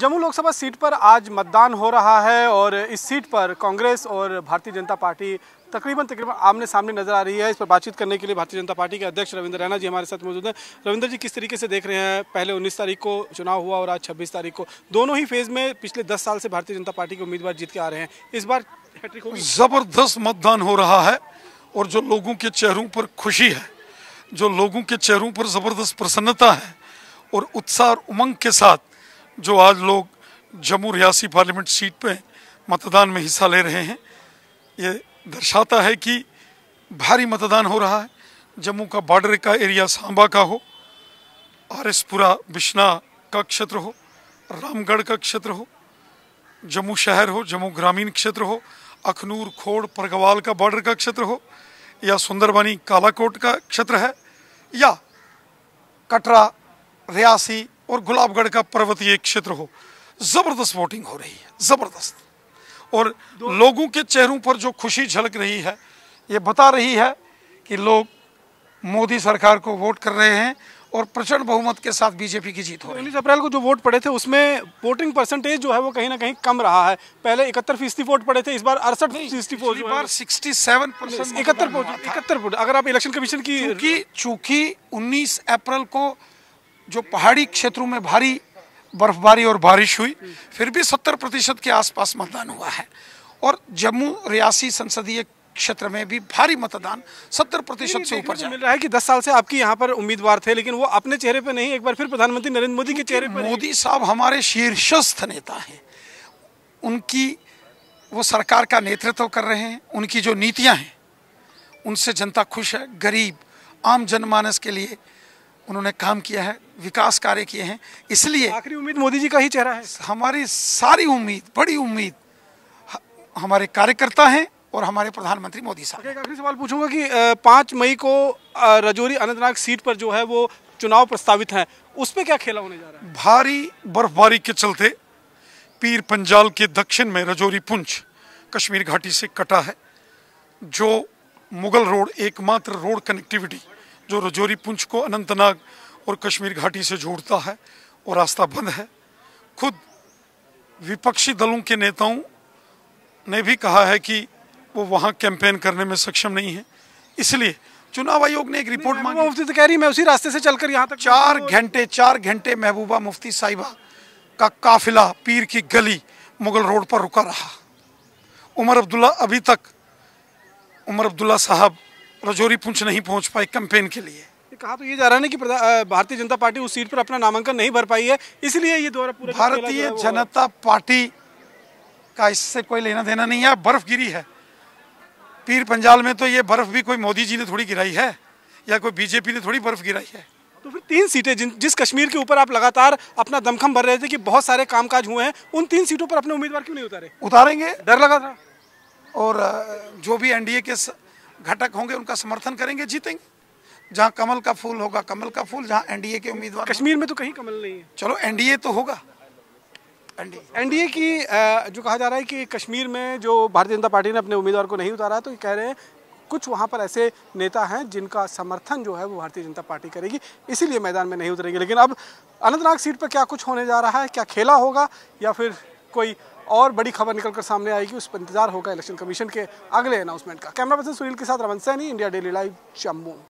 Jammu Lok Sabha seat पर आज मतदान हो रहा है और इस सीट पर कांग्रेस और भारतीय जनता पार्टी तकरीबन तकरीबन आमने सामने नजर आ रही है इस पर बातचीत करने के लिए भारतीय जनता पार्टी के अध्यक्ष रविंद्र रैना जी हमारे साथ मौजूद हैं रविंद्र जी किस तरीके से देख रहे हैं पहले 19 तारीख को चुनाव हुआ और आज 26 तारीख को दोनों ही फेज में पिछले 10 साल से भारतीय जनता पार्टी के उम्मीदवार जीत के आ रहे हैं इस बार जबरदस्त मतदान हो रहा है और जो लोगों के चेहरों पर खुशी है जो लोगों के चेहरों पर जबरदस्त प्रसन्नता है और उत्साह और उमंग के साथ जो आज लोग जम्मू रियासी पार्लियामेंट सीट पे मतदान में हिस्सा ले रहे हैं ये दर्शाता है कि भारी मतदान हो रहा है जम्मू का बॉर्डर का एरिया सांबा का हो आरएसपुरा बिश्ना का क्षेत्र हो रामगढ़ का क्षेत्र हो जम्मू शहर हो जम्मू ग्रामीण क्षेत्र हो अखनूर खोड़ परगवाल का बॉर्डर का क्षेत्र हो या सुंदरबनी कालाकोट का क्षेत्र है या कटरा रियासी और गुलाबगढ़ का पर्वतीय क्षेत्र हो ज़बरदस्त वोटिंग हो रही है ज़बरदस्त और लोगों के चेहरों पर जो खुशी झलक रही है ये बता रही है कि लोग मोदी सरकार को वोट कर रहे हैं और प्रचंड बहुमत के साथ बीजेपी की जीत हो उन्नीस अप्रैल को जो वोट पड़े थे उसमें वोटिंग परसेंटेज जो है वो कहीं ना कहीं कम रहा है पहले इकहत्तर फीसदी वोट पड़े थे इस बार अड़सठ फीसदी वोट बार सिक्सटी सेवन इकहत्तर इकहत्तर अगर आप इलेक्शन कमीशन की चूंकि उन्नीस अप्रैल को जो पहाड़ी क्षेत्रों में भारी बर्फबारी और बारिश हुई फिर भी सत्तर प्रतिशत के आसपास मतदान हुआ है और जम्मू रियासी संसदीय क्षेत्र में भी भारी मतदान सत्तर प्रतिशत से ऊपर मिल रहा है कि दस साल से आपकी यहाँ पर उम्मीदवार थे लेकिन वो अपने चेहरे पर नहीं एक बार फिर प्रधानमंत्री नरेंद्र मोदी के चेहरे पर मोदी साहब हमारे शीर्षस्थ नेता हैं उनकी वो सरकार का नेतृत्व कर रहे हैं उनकी जो नीतियाँ हैं उनसे जनता खुश है गरीब आम जनमानस के लिए उन्होंने काम किया है विकास कार्य किए हैं इसलिए आखिरी उम्मीद मोदी जी का ही चेहरा है हमारी सारी उम्मीद बड़ी उम्मीद हमारे कार्यकर्ता हैं और हमारे प्रधानमंत्री मोदी साहब okay, आखिरी सवाल पूछूंगा कि पाँच मई को रजौरी अनंतनाग सीट पर जो है वो चुनाव प्रस्तावित हैं उस पर क्या खेला होने जा रहा है भारी बर्फबारी के चलते पीर पंजाल के दक्षिण में रजौरी पुंछ कश्मीर घाटी से कटा है जो मुगल रोड एकमात्र रोड कनेक्टिविटी जो रजौरी पुंछ को अनंतनाग और कश्मीर घाटी से जोड़ता है और रास्ता बंद है खुद विपक्षी दलों के नेताओं ने भी कहा है कि वो वहाँ कैंपेन करने में सक्षम नहीं है इसलिए चुनाव आयोग ने एक रिपोर्ट मांगी मुफ्ती तो कह रही मैं उसी रास्ते से चलकर यहाँ तक चार घंटे चार घंटे महबूबा मुफ्ती साहिबा का काफिला पीर की गली मुगल रोड पर रुका रहा उमर अब्दुल्ला अभी तक उमर अब्दुल्ला साहब रजौरी पुंछ नहीं पहुंच पाई कैंपेन के लिए कहा तो ये जा रहा है ना कि भारतीय जनता पार्टी उस सीट पर अपना नामांकन नहीं भर पाई है इसलिए ये दौरा पूरा भारतीय जनता पार्टी का इससे कोई लेना देना नहीं है बर्फ गिरी है पीर पंजाल में तो ये बर्फ भी कोई मोदी जी ने थोड़ी गिराई है या कोई बीजेपी ने थोड़ी बर्फ गिराई है तो फिर तीन सीटें जिन जिस कश्मीर के ऊपर आप लगातार अपना दमखम भर रहे थे कि बहुत सारे कामकाज हुए हैं उन तीन सीटों पर अपने उम्मीदवार क्यों नहीं उतारे उतारेंगे डर लगा था और जो भी एनडीए के स... घटक होंगे उनका समर्थन करेंगे जीतेंगे जहाँ कमल का फूल होगा कमल का फूल जहाँ एनडीए के उम्मीदवार कश्मीर में तो कहीं कमल नहीं है चलो एनडीए तो होगा एनडीए की जो कहा जा रहा है कि कश्मीर में जो भारतीय जनता पार्टी ने अपने उम्मीदवार को नहीं उतारा तो कह रहे हैं कुछ वहाँ पर ऐसे नेता हैं जिनका समर्थन जो है वो भारतीय जनता पार्टी करेगी इसीलिए मैदान में नहीं उतरेंगे लेकिन अब अनंतनाग सीट पर क्या कुछ होने जा रहा है क्या खेला होगा या फिर कोई और बड़ी खबर निकल कर सामने आएगी उस पर इंतजार होगा इलेक्शन कमीशन के अगले अनाउंसमेंट का कैमरा पर्सन सुनील के साथ Raman Saini India Daily Live Jammu